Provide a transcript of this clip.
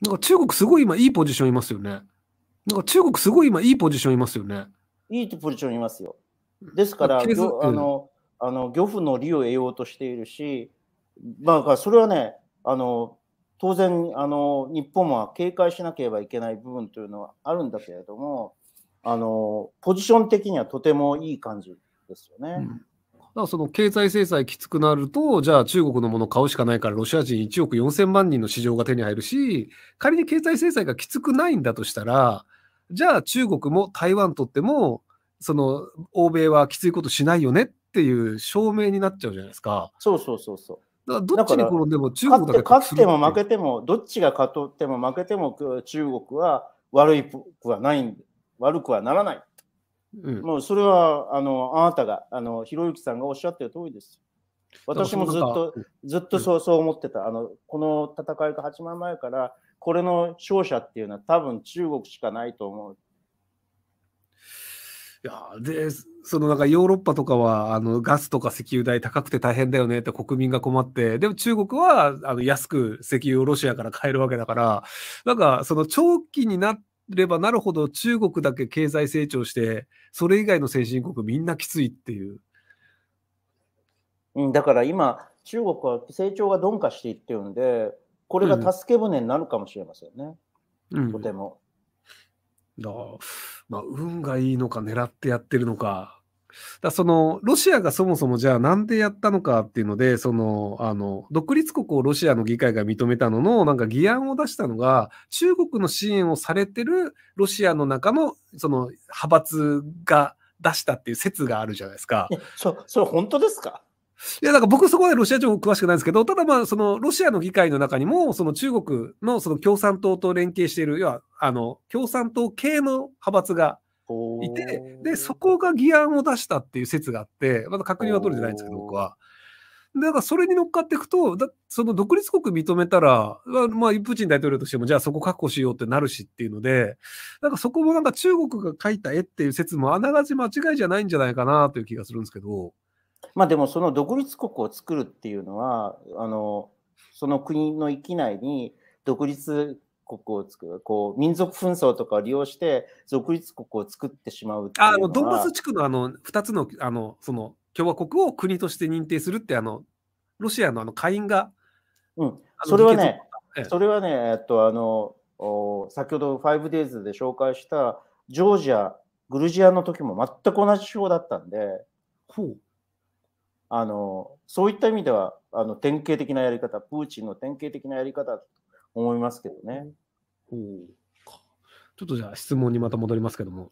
なんか中国すごい今いいポジションいますよね。なんか中国すごい今いいポジションいますよね。いいポジションいますよ。ですから、あの、あの漁夫の利を得ようとしているし、まあ、それはね、あの当然あの、日本は警戒しなければいけない部分というのはあるんだけれども、あのポジション的にはとてもいい感じですよね。うんだからその経済制裁きつくなると、じゃあ中国のもの買うしかないから、ロシア人1億4000万人の市場が手に入るし、仮に経済制裁がきつくないんだとしたら、じゃあ中国も台湾とっても、その欧米はきついことしないよねっていう証明になっちゃうじゃないですか。そうそうそうそう。だからどっちに転んでも中国だけ勝っても負けても、どっちが勝っても負けても中国は悪いくはない悪くはならない。うん、もうそれはあのあなたが、あのひろゆきさんがおっしゃってる通りです。私もずっと、ずっとそうそう思ってた。あのこの戦いが始まる前から、これの勝者っていうのは多分中国しかないと思う。いやでそのなんかヨーロッパとかはあのガスとか石油代高くて大変だよねって国民が困ってでも中国はあの安く石油をロシアから買えるわけだからなんかその長期になってればなるほど中国だけ経済成長してそれ以外の先進国みんなきついっていう。うん、だから今中国は成長が鈍化していってるんでこれが助け舟になるかもしれませんね、うん、とても。だまあ運がいいのか狙ってやってるのかだそのロシアがそもそもじゃあなんでやったのかっていうのでそのあの独立国をロシアの議会が認めたののなんか議案を出したのが中国の支援をされてるロシアの中のその派閥が出したっていう説があるじゃないですか。そそれ本当ですかいや、だから僕そこまでロシア情報詳しくないんですけど、ただまあ、そのロシアの議会の中にも、その中国のその共産党と連携している、要は、あの、共産党系の派閥がいて、で、そこが議案を出したっていう説があって、まだ確認は取れてないんですけど、僕は。だからそれに乗っかっていくと、だその独立国認めたら、まあ、まあ、プーチン大統領としても、じゃあそこ確保しようってなるしっていうので、なんかそこもなんか中国が描いた絵っていう説も、あながち間違いじゃないんじゃないかなという気がするんですけど。まあでも、その独立国を作るっていうのは、あのその国の域内に独立国を作る、こう民族紛争とかを利用して独立国を作ってしまうあのドンバス地区のあの2つのあのその共和国を国として認定するってあのロシアのあの下院が、うん、それはね、それはね、えっとあのお先ほど 5days で紹介したジョージア、グルジアの時も全く同じ手法だったんで、ほうあのそういった意味ではあの典型的なやり方、プーチンの典型的なやり方思いますけどね。ちょっとじゃあ質問にまた戻りますけども、